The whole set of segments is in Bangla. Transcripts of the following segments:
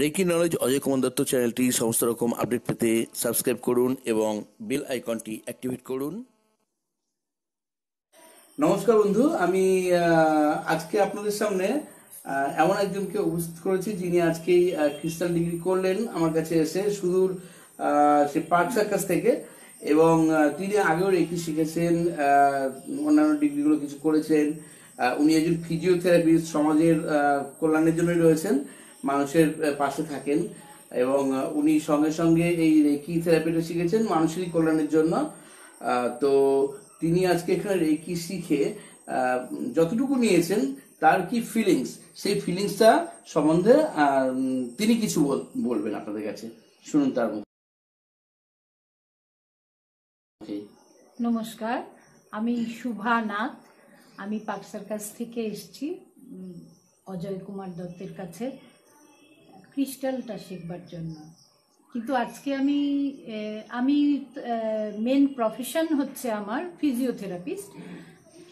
রেকি নলেজ অজয় কুমার দত্ত চ্যানেলটি সমস্ত রকম আপডেট পেতে সাবস্ক্রাইব করুন এবং বেল আইকনটি অ্যাক্টিভেট করুন নমস্কার বন্ধু আমি আজকে আপনাদের সামনে এমন একজনকে উপস্থিত করেছি যিনি আজকেই ক্রিস্টাল ডিগ্রি করলেন আমার কাছে এসে সুদূর সে পার্কসার কাছ থেকে এবং তিনি আগেও রেকি শিখেছেন অন্যান্য ডিগ্রিগুলো কিছু করেছেন উনি একজন ফিজিওথেরাপিস্ট সমাজের কল্যাণের জন্যই রয়েছেন মানুষের পাশে থাকেন এবং উনি সঙ্গে সঙ্গে এই রেকি থেরাপিটা শিখেছেন মানুষেরই কল্যাণের জন্য তো তিনি আজকে এখানে রেকি শিখে যতটুকু নিয়েছেন তার কি ফিলিংস সেই ফিলিংসটা সম্বন্ধে তিনি কিছু বলবেন আপনাদের কাছে শুনুন তার মুখে নমস্কার আমি শুভা নাথ আমি পাকসার কাছ থেকে এসছি অজয় কুমার দত্তের কাছে ক্রিস্টালটা শেখবার জন্য কিন্তু আজকে আমি আমি মেন প্রফেশন হচ্ছে আমার ফিজিওথেরাপিস্ট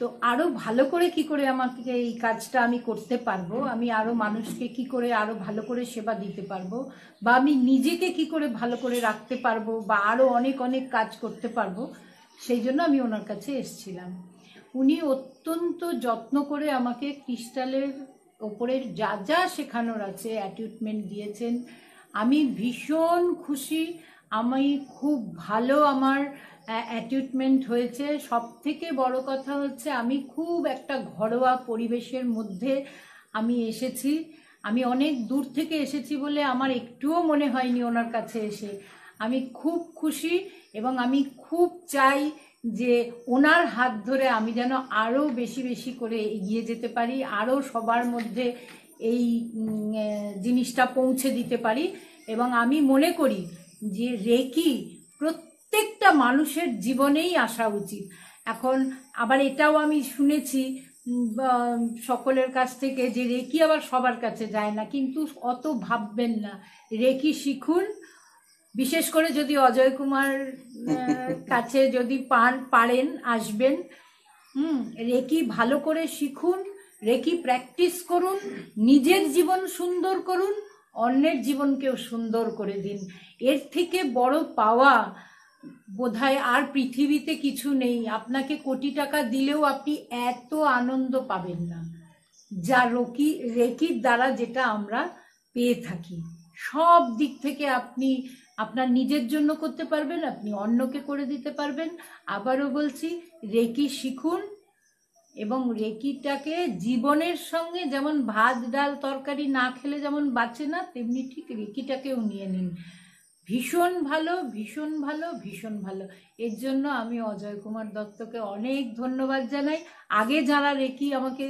তো আরও ভালো করে কি করে আমাকে এই কাজটা আমি করতে পারবো আমি আরও মানুষকে কি করে আরও ভালো করে সেবা দিতে পারবো বা আমি নিজেকে কি করে ভালো করে রাখতে পারবো বা আরও অনেক অনেক কাজ করতে পারবো সেই জন্য আমি ওনার কাছে এসছিলাম উনি অত্যন্ত যত্ন করে আমাকে ক্রিস্টালের ওপরের যা যা শেখানোর আছে অ্যাটিউটমেন্ট দিয়েছেন আমি ভীষণ খুশি আমি খুব ভালো আমার অ্যাটিউটমেন্ট হয়েছে সব থেকে বড় কথা হচ্ছে আমি খুব একটা ঘরোয়া পরিবেশের মধ্যে আমি এসেছি আমি অনেক দূর থেকে এসেছি বলে আমার একটুও মনে হয়নি ওনার কাছে এসে আমি খুব খুশি এবং আমি খুব চাই যে ওনার হাত ধরে আমি যেন আরও বেশি বেশি করে এগিয়ে যেতে পারি আরও সবার মধ্যে এই জিনিসটা পৌঁছে দিতে পারি এবং আমি মনে করি যে রেকি প্রত্যেকটা মানুষের জীবনেই আসা উচিত এখন আবার এটাও আমি শুনেছি সকলের কাছ থেকে যে রেকি আবার সবার কাছে যায় না কিন্তু অত ভাববেন না রেকি শিখুন বিশেষ করে যদি অজয় কুমার কাছে যদি পান পারেন আসবেন হুম রেকি ভালো করে শিখুন রেকি প্র্যাকটিস করুন নিজের জীবন সুন্দর করুন অন্যের জীবনকেও সুন্দর করে দিন এর থেকে বড় পাওয়া বোধহয় আর পৃথিবীতে কিছু নেই আপনাকে কোটি টাকা দিলেও আপনি এত আনন্দ পাবেন না যা রকি রেকির দ্বারা যেটা আমরা পেয়ে থাকি সব দিক থেকে আপনি আপনার নিজের জন্য করতে পারবেন আপনি অন্যকে করে দিতে পারবেন আবারও বলছি রেকি শিখুন এবং রেকিটাকে জীবনের সঙ্গে যেমন ভাত ডাল তরকারি না খেলে যেমন বাঁচে না তেমনি ঠিক রেকিটাকেও নিয়ে নিন ভীষণ ভালো ভীষণ ভালো ভীষণ ভালো এর জন্য আমি অজয় কুমার দত্তকে অনেক ধন্যবাদ জানাই আগে যারা রেকি আমাকে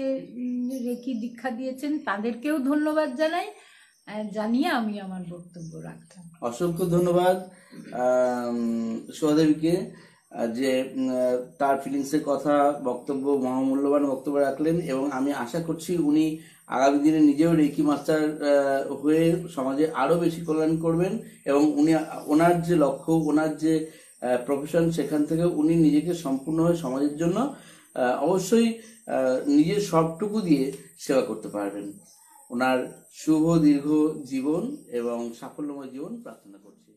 রেকি দীক্ষা দিয়েছেন তাদেরকেও ধন্যবাদ জানাই জানিয়ে আমি আমার বক্তব্য রাখতাম অসংখ্য ধন্যবাদ সোহাদেবীকে যে তার ফিলিংসের কথা বক্তব্য মহামূল্যবান বক্তব্য রাখলেন এবং আমি আশা করছি উনি আগামী দিনে নিজেও রেকি মাস্টার হয়ে সমাজে আরও বেশি কল্যাণ করবেন এবং উনি ওনার যে লক্ষ্য ওনার যে প্রফেশন সেখান থেকে উনি নিজেকে সম্পূর্ণভাবে সমাজের জন্য অবশ্যই নিজের সবটুকু দিয়ে সেবা করতে পারবেন ওনার শুভ দীর্ঘ জীবন এবং সাফল্যময় জীবন প্রার্থনা করছি